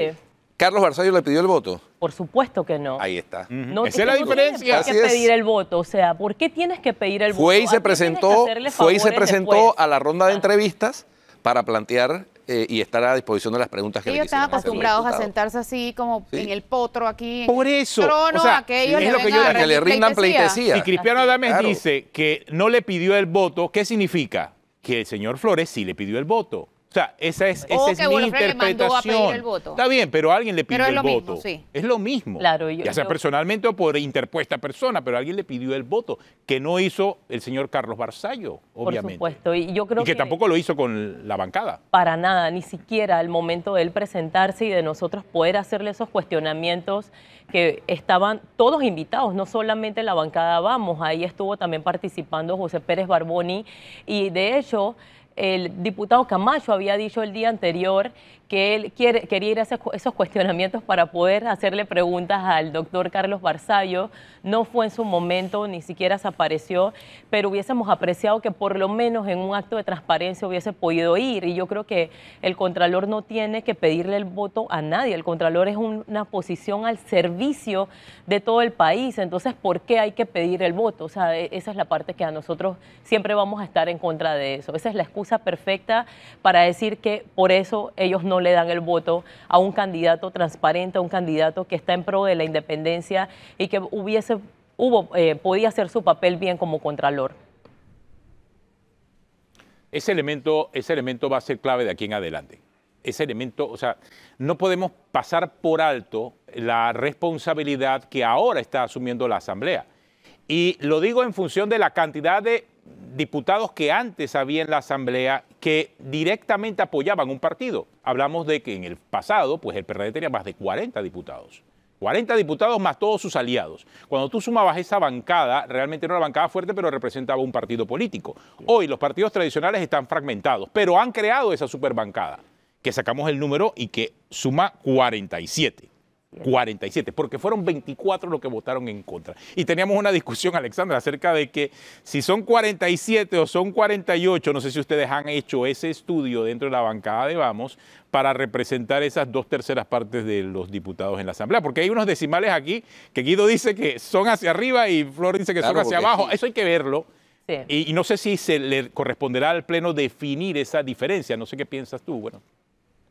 Carlos Barzallo le pidió el voto. Por supuesto que no. Ahí está. Esa es la diferencia. que pedir el voto, o sea, ¿por qué tienes que pedir el voto? Fue y se presentó, fue se presentó a la ronda de ah. entrevistas para plantear eh, y estar a disposición de las preguntas que Ellos están acostumbrados a sentarse así como en el potro aquí. Por eso. que que le rindan pleitesía. Si Cristiano Adames dice que no le pidió el voto, ¿qué significa? Que el señor Flores sí le pidió el voto sea, esa es, oh, es mi interpretación. Está bien, pero alguien le pidió el voto. Es lo mismo. Claro, ya sea personalmente o por interpuesta persona, pero alguien le pidió el voto, que no hizo el señor Carlos Barzallo, obviamente. Por supuesto, y yo creo que, que tampoco lo hizo con la bancada. Para nada, ni siquiera al momento de él presentarse y de nosotros poder hacerle esos cuestionamientos que estaban todos invitados, no solamente la bancada Vamos, ahí estuvo también participando José Pérez Barboni y de hecho el diputado Camacho había dicho el día anterior que él quería ir a esos cuestionamientos para poder hacerle preguntas al doctor Carlos Barzallo. No fue en su momento, ni siquiera se apareció, pero hubiésemos apreciado que por lo menos en un acto de transparencia hubiese podido ir. Y yo creo que el Contralor no tiene que pedirle el voto a nadie. El Contralor es una posición al servicio de todo el país. Entonces, ¿por qué hay que pedir el voto? O sea, e, esa es la parte que a nosotros siempre vamos a estar en contra de eso. Esa es la excusa perfecta para decir que por eso ellos no le dan el voto a un candidato transparente, a un candidato que está en pro de la independencia y que hubiese, hubo, eh, podía hacer su papel bien como contralor. Ese elemento, ese elemento va a ser clave de aquí en adelante. Ese elemento, o sea, no podemos pasar por alto la responsabilidad que ahora está asumiendo la Asamblea. Y lo digo en función de la cantidad de diputados que antes había en la Asamblea que directamente apoyaban un partido. Hablamos de que en el pasado, pues el PRD tenía más de 40 diputados. 40 diputados más todos sus aliados. Cuando tú sumabas esa bancada, realmente era una bancada fuerte, pero representaba un partido político. Hoy los partidos tradicionales están fragmentados, pero han creado esa superbancada, que sacamos el número y que suma 47. 47, porque fueron 24 los que votaron en contra. Y teníamos una discusión, Alexandra, acerca de que si son 47 o son 48, no sé si ustedes han hecho ese estudio dentro de la bancada de Vamos para representar esas dos terceras partes de los diputados en la Asamblea, porque hay unos decimales aquí que Guido dice que son hacia arriba y Flor dice que son hacia abajo, eso hay que verlo. Y, y no sé si se le corresponderá al Pleno definir esa diferencia, no sé qué piensas tú, bueno.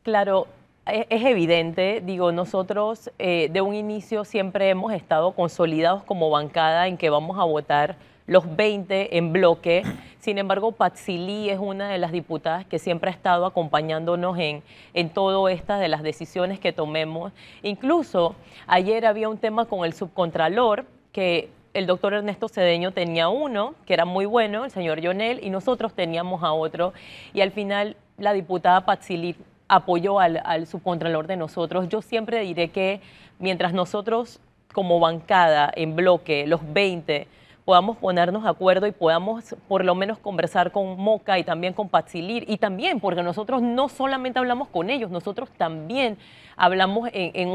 Claro, e, es evidente, digo, nosotros eh, de un inicio siempre hemos estado consolidados como bancada en que vamos a votar los 20 en bloque. Sin embargo, Patsili es una de las diputadas que siempre ha estado acompañándonos en, en todo estas de las decisiones que tomemos. Incluso ayer había un tema con el subcontralor que el doctor Ernesto Cedeño tenía uno, que era muy bueno, el señor Lionel, y nosotros teníamos a otro. Y al final la diputada Patsili apoyó al, al subcontralor de nosotros. Yo siempre diré que mientras nosotros como bancada en bloque, los 20, podamos ponernos de acuerdo y podamos por lo menos conversar con Moca y también con Patzilir y también porque nosotros no solamente hablamos con ellos, nosotros también hablamos en, en,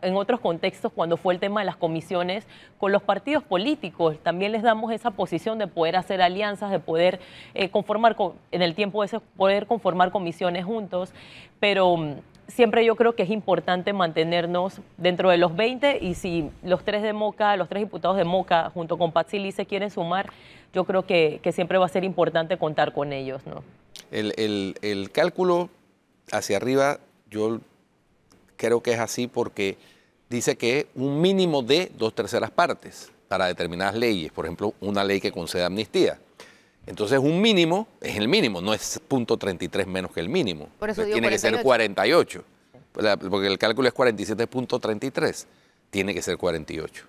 en otros contextos cuando fue el tema de las comisiones con los partidos políticos, también les damos esa posición de poder hacer alianzas, de poder eh, conformar, en el tiempo ese, poder conformar comisiones juntos, pero siempre yo creo que es importante mantenernos dentro de los 20 y si los tres de Moca, los tres diputados de Moca junto con Patsy se quieren sumar, yo creo que, siempre va a ser importante contar con ellos. ¿no? El, el cálculo hacia arriba yo creo que es así porque dice que un mínimo de dos terceras partes para determinadas leyes, por ejemplo, una ley que concede amnistía. Entonces un mínimo es el mínimo, no es .33 menos que el mínimo. tiene que ser 48, pues porque el cálculo es 47.33, tiene que ser 48.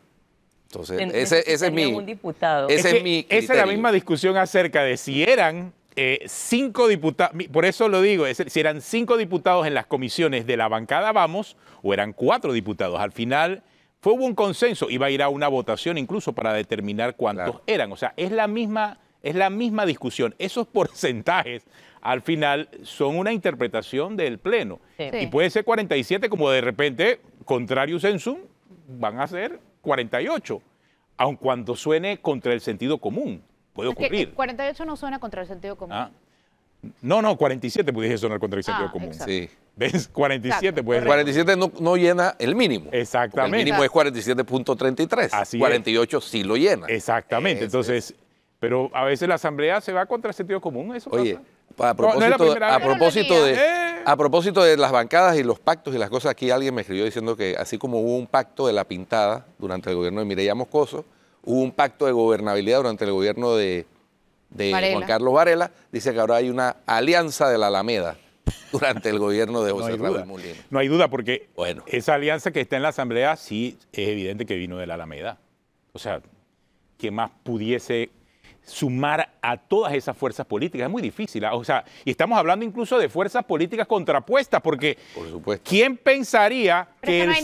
Entonces, ese, es mi... es, Esa es la misma discusión acerca de si eran eh, cinco diputados, por eso lo digo, si eran cinco diputados en las comisiones de la bancada Vamos o eran cuatro diputados. Al final fue hubo un consenso, iba a ir a una votación incluso para determinar cuántos eran. O sea, es la misma es la misma discusión. Esos porcentajes al final son una interpretación del Pleno. Y puede ser 47 como de repente, contrario Zoom, van a ser 48, aun cuando suene contra el sentido común. Puede eh, ocurrir. 48 no suena contra el sentido común. Ah. No, no, 47 pudiese sonar contra el sentido ah, común. ¿Ves? 47 47 no, llena el mínimo. Exactamente. El mínimo es 47.33. Así 48 sí lo llena. Exactamente. Entonces, pero a veces la asamblea se va contra el sentido común, eso Oye, A propósito, de, a propósito de las bancadas y los pactos y las cosas, aquí alguien me escribió diciendo que así como hubo un pacto de la pintada durante el gobierno de Mireya Moscoso, hubo un pacto de gobernabilidad durante el gobierno de, Juan Carlos Varela, dice que ahora hay una alianza de la Alameda durante el gobierno de José no Raúl No hay duda, porque esa alianza que está en la Asamblea sí es evidente que vino de la Alameda. O sea, ¿qué más pudiese sumar a todas esas fuerzas políticas. Es muy difícil. ¿ah? O sea, y estamos hablando incluso de fuerzas políticas contrapuestas, porque ¿quién pensaría que el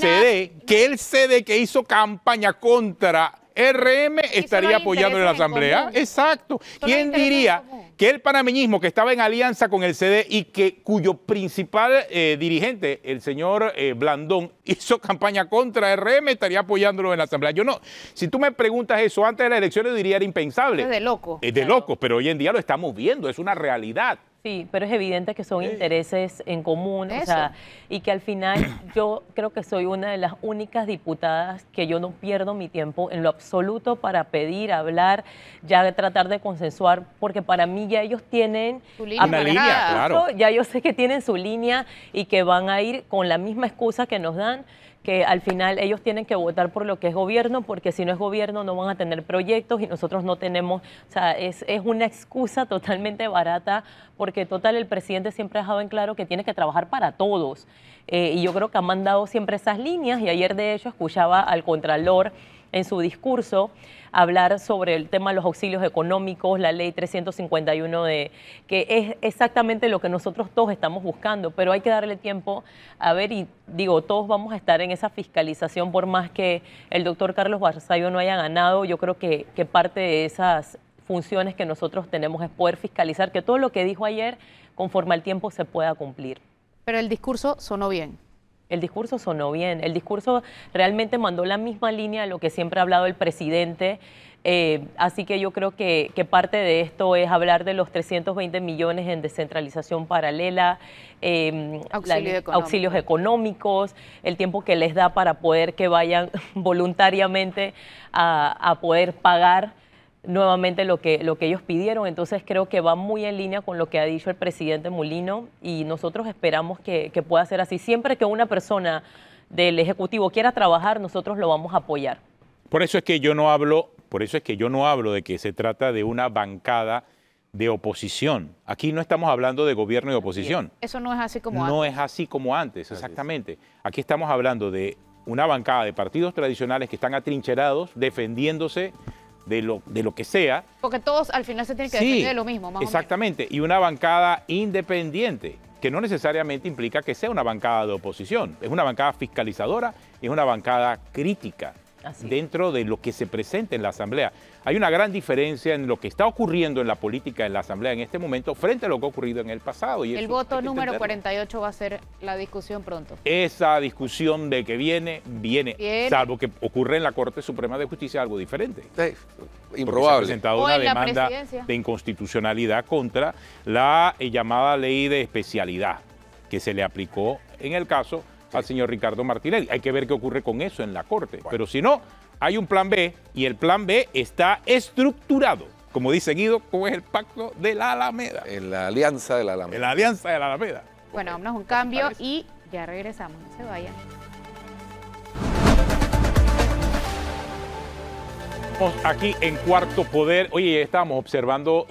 que el CD que hizo campaña contra RM estaría apoyando en la Asamblea. Exacto. ¿Quién diría que el panameñismo que estaba en alianza con el CD y que cuyo principal eh, dirigente, el señor eh, Blandón, hizo campaña contra RM, estaría apoyándolo en la Asamblea? Yo no. Si tú me preguntas eso antes de las elecciones, diría era impensable. Es de loco. Es de locos, loco, pero hoy en día lo estamos viendo, es una realidad. Sí, pero es evidente que son intereses en común. O sea, y que al final yo creo que soy una de las únicas diputadas que yo no pierdo mi tiempo en lo absoluto para pedir, hablar, ya de tratar de consensuar, porque para mí ya ellos tienen su línea claro. Ya yo sé que tienen su línea y que van a ir con la misma excusa que nos dan que al final ellos tienen que votar por lo que es gobierno, porque si no es gobierno no van a tener proyectos y nosotros no tenemos, o sea, es, una excusa totalmente barata, porque total el presidente siempre ha dejado en claro que tiene que trabajar para todos. Eh, y yo creo que ha mandado siempre esas líneas y ayer de hecho escuchaba al contralor en su discurso hablar sobre el tema de los auxilios económicos, la ley 351 de que es exactamente lo que nosotros todos estamos buscando, pero hay que darle tiempo a ver y digo, todos vamos a estar en esa fiscalización por más que el doctor Carlos Barzallo no haya ganado, yo creo que parte de esas funciones que nosotros tenemos es poder fiscalizar que todo lo que dijo ayer conforme al tiempo se pueda cumplir. Pero el discurso sonó bien. El discurso sonó bien, el discurso realmente mandó la misma línea a lo que siempre ha hablado el presidente. Eh, así que yo creo que, parte de esto es hablar de los 320 millones en descentralización paralela, em, auxilios económicos, el tiempo que les da para poder que vayan voluntariamente a poder pagar nuevamente lo que, lo que ellos pidieron. Entonces creo que va muy en línea con lo que ha dicho el presidente Molino y nosotros esperamos que, pueda ser así. Siempre que una persona del Ejecutivo quiera trabajar, nosotros lo vamos a apoyar. Por eso es que yo no hablo, por eso es que yo no hablo de que se trata de una bancada de oposición. Aquí no estamos hablando de gobierno y oposición. Eso no es así como antes. No es así como antes, exactamente. Aquí estamos hablando de una bancada de partidos tradicionales que están atrincherados defendiéndose de lo, de lo que sea. Porque todos al final se tienen que de lo mismo, Exactamente, y una bancada independiente, que no necesariamente implica que sea una bancada de oposición, es una bancada fiscalizadora es una bancada crítica dentro de lo que se presenta en la Asamblea. Hay una gran diferencia en lo que está ocurriendo en la política en la Asamblea en este momento frente a lo que ha ocurrido en el pasado. el voto número 48 va a ser la discusión pronto. Esa discusión de que viene, viene, salvo que ocurre en la Corte Suprema de Justicia algo diferente. improbable. Se ha presentado una demanda de inconstitucionalidad contra la eh, llamada ley de especialidad que se le aplicó en el caso al señor Ricardo Martinelli. Hay que ver qué ocurre con eso en la Corte. Pero si no, hay un plan B y el plan B está estructurado. Como dice Guido, como es el pacto de la Alameda. En la alianza de la Alameda. En la alianza de la Alameda. Bueno, vámonos un cambio y ya regresamos. No se vayan. Estamos aquí en Cuarto Poder. Oye, estábamos observando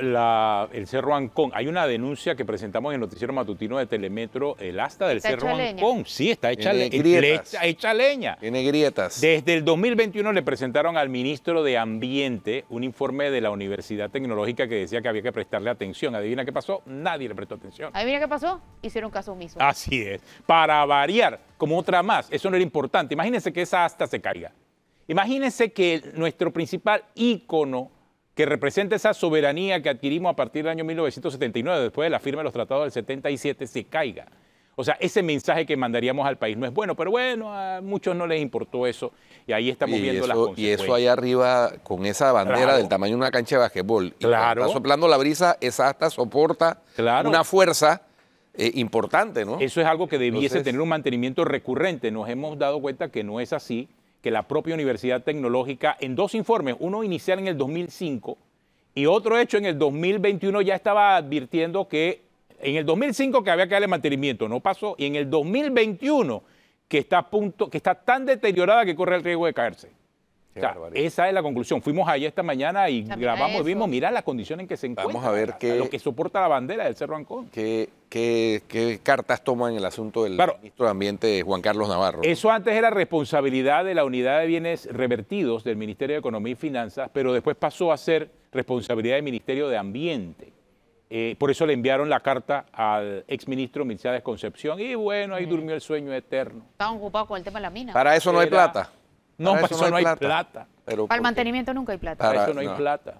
el Cerro Ancón. Hay una denuncia que presentamos en el noticiero matutino de Telemetro, el asta del Cerro Ancón. Sí, está hecha, hecha leña. Tiene grietas. Desde el 2021 le presentaron al ministro de Ambiente un informe de la Universidad Tecnológica que decía que había que prestarle atención. Adivina qué pasó, nadie le prestó atención. Adivina qué pasó, hicieron caso omiso. Así es. Para variar, como otra más, eso no era importante. Imagínense que esa asta se caiga. Imagínense que nuestro principal ícono que representa esa soberanía que adquirimos a partir del año 1979, después de la firma de los tratados del 77, se caiga. O sea, ese mensaje que mandaríamos al país no es bueno, pero bueno, a muchos no les importó eso y ahí estamos viendo las consecuencias. Y eso ahí arriba, con esa bandera del tamaño de una cancha de basquetbol, claro. está soplando la brisa, esa hasta soporta una fuerza eh, importante, ¿no? Eso es algo que debiese tener un mantenimiento recurrente. Nos hemos dado cuenta que no es así que la propia Universidad Tecnológica, en dos informes, uno inicial en el 2005 y otro hecho en el 2021, ya estaba advirtiendo que en el 2005 que había que darle mantenimiento, no pasó, y en el 2021 que está, a punto, que está tan deteriorada que corre el riesgo de caerse esa es la conclusión. Fuimos allá esta mañana y grabamos, vimos, mirá las condiciones en que se encuentra. Lo que soporta la bandera del Cerro Ancón. Qué, qué, cartas toman el asunto del ministro de Ambiente, Juan Carlos Navarro. Eso antes era responsabilidad de la unidad de bienes revertidos del Ministerio de Economía y Finanzas, pero después pasó a ser responsabilidad del Ministerio de Ambiente. Eh, por eso le enviaron la carta al exministro de Concepción y bueno, ahí durmió el sueño eterno. Estaban ocupados con el tema de la mina. Para eso no hay plata. No, para, eso, no hay plata. para el mantenimiento nunca hay plata. Para, eso no, hay plata.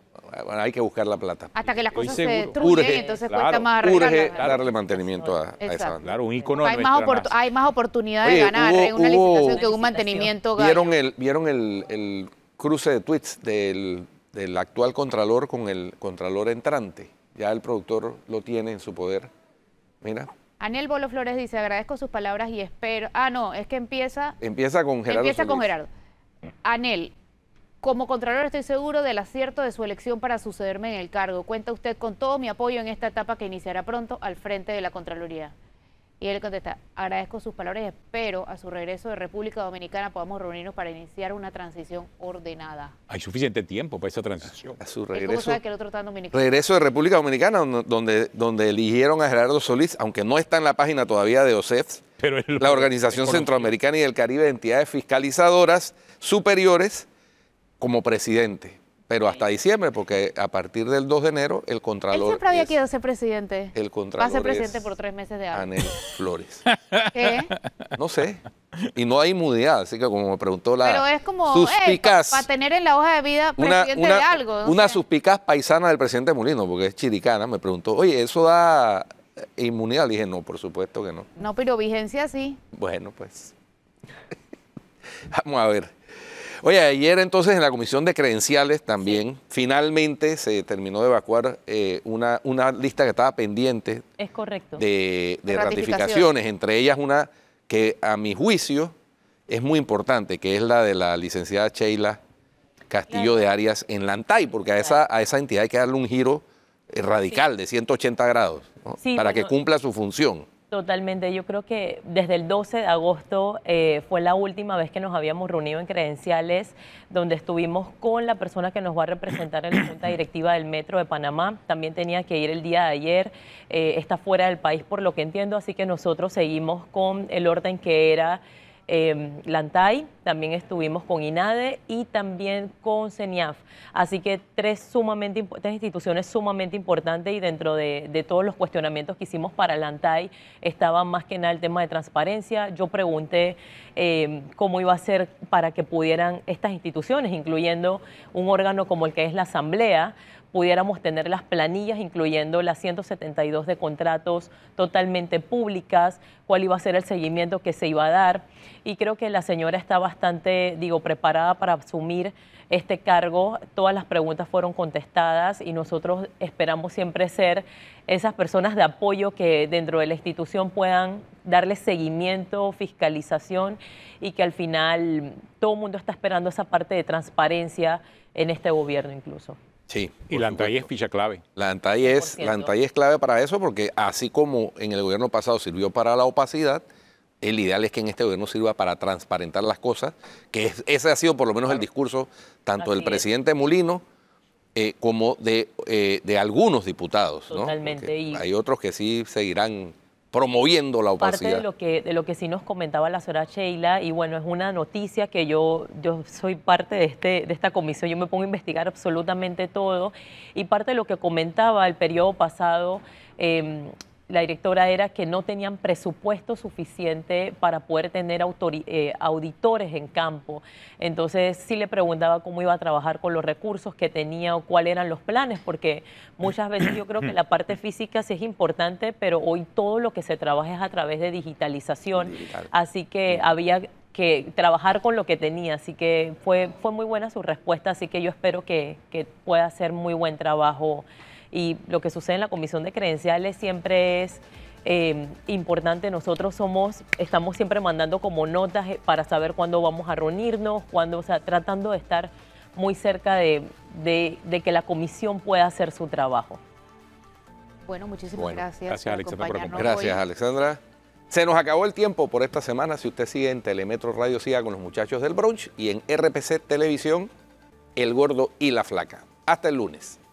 hay que buscar la plata. Hasta que las cosas se truquen, entonces cuesta más Urge darle mantenimiento a, esa Claro, un icono hay, más hay más oportunidad de ganar en una licitación que un mantenimiento. ¿Vieron, el, ¿vieron el, el, cruce de tweets del, del actual contralor con el contralor entrante? Ya el productor lo tiene en su poder. Mira. Anel Bolo Flores dice, agradezco sus palabras y espero... Ah, no, es que empieza... Empieza con Gerardo. Empieza con Gerardo. Anel, como Contralor estoy seguro del acierto de su elección para sucederme en el cargo. Cuenta usted con todo mi apoyo en esta etapa que iniciará pronto al frente de la Contraloría. Y él contesta, agradezco sus palabras y espero a su regreso de República Dominicana podamos reunirnos para iniciar una transición ordenada. Hay suficiente tiempo para esa transición. A su regreso. que el otro está Regreso de República Dominicana, donde, donde eligieron a Gerardo Solís, aunque no está en la página todavía de OSEF, la Organización Centroamericana y del Caribe de Entidades Fiscalizadoras Superiores, como presidente pero hasta diciembre, porque a partir del 2 de enero el Contralor... Él siempre había querido ser presidente. El Contralor Va a ser presidente por tres meses de año. Flores. ¿Qué? No sé. Y no hay inmunidad, así que como me preguntó la... Pero es como... para tener en la hoja de vida presidente de algo. una suspicaz paisana del presidente Molino, porque es chiricana, me preguntó, oye, ¿eso da eh, inmunidad? Le dije, no, por supuesto que no. No, pero vigencia sí. Bueno, pues... Vamos a ver. Oye, ayer entonces en la comisión de credenciales también, finalmente se terminó de evacuar eh, una, lista que estaba pendiente. De, ratificaciones, entre ellas una que a mi juicio es muy importante, que es la de la licenciada Sheila Castillo de Arias en Lantay, porque a esa, a esa entidad hay que darle un giro eh, radical de 180 grados para que cumpla su función. Totalmente, yo creo que desde el 12 de agosto eh, fue la última vez que nos habíamos reunido en credenciales, donde estuvimos con la persona que nos va a representar en la Junta Directiva del Metro de Panamá. También tenía que ir el día de ayer, eh, está fuera del país por lo que entiendo, así que nosotros seguimos con el orden que era eh, Lantay, también estuvimos con INADE y también con CENIAF. Así que tres, sumamente, tres instituciones sumamente importantes y dentro de, todos los cuestionamientos que hicimos para Lantai estaba más que nada el tema de transparencia. Yo pregunté em, cómo iba a ser para que pudieran estas instituciones, incluyendo un órgano como el que es la Asamblea, pudiéramos tener las planillas, incluyendo las 172 de contratos totalmente públicas, cuál iba a ser el seguimiento que se iba a dar. Y creo que la señora está bastante, digo, preparada para asumir este cargo. Todas las preguntas fueron contestadas y nosotros esperamos siempre ser esas personas de apoyo que dentro de la institución puedan darle seguimiento, fiscalización y que al final todo el mundo está esperando esa parte de transparencia en este gobierno incluso. Y la ANTAI es ficha clave. La ANTAI es, clave para eso porque así como en el gobierno pasado sirvió para la opacidad, el ideal es que en este gobierno sirva para transparentar las cosas, que ese ha sido por lo menos el discurso tanto del presidente Molino eh, como eh, de, algunos diputados. Totalmente. Hay otros que sí seguirán promoviendo la opacidad. Parte de lo que, de lo que sí nos comentaba la señora Sheila, y bueno, es una noticia que yo, yo soy parte de, este, de esta comisión, yo me pongo a investigar absolutamente todo, y parte de lo que comentaba el periodo pasado, em, la directora era que no tenían presupuesto suficiente para poder tener eh, auditores en campo. Entonces sí le preguntaba cómo iba a trabajar con los recursos que tenía o cuáles eran los planes, porque muchas veces yo creo que la parte física sí es importante, pero hoy todo lo que se trabaja es a través de digitalización. Así que había que trabajar con lo que tenía, así que fue, fue muy buena su respuesta, así que yo espero que, que pueda hacer muy buen trabajo y lo que sucede en la comisión de credenciales siempre es em, importante. Nosotros somos, estamos siempre mandando como notas eh, para saber cuándo vamos a reunirnos, cuándo, o sea, tratando de estar muy cerca de, que la comisión pueda hacer su trabajo. Bueno, muchísimas gracias. Gracias, Alexandra. gracias, Alexandra. Se nos acabó el tiempo por esta semana. Si usted sigue en Telemetro Radio, siga con los muchachos del Brunch y en RPC Televisión, El Gordo y la Flaca. Hasta el lunes.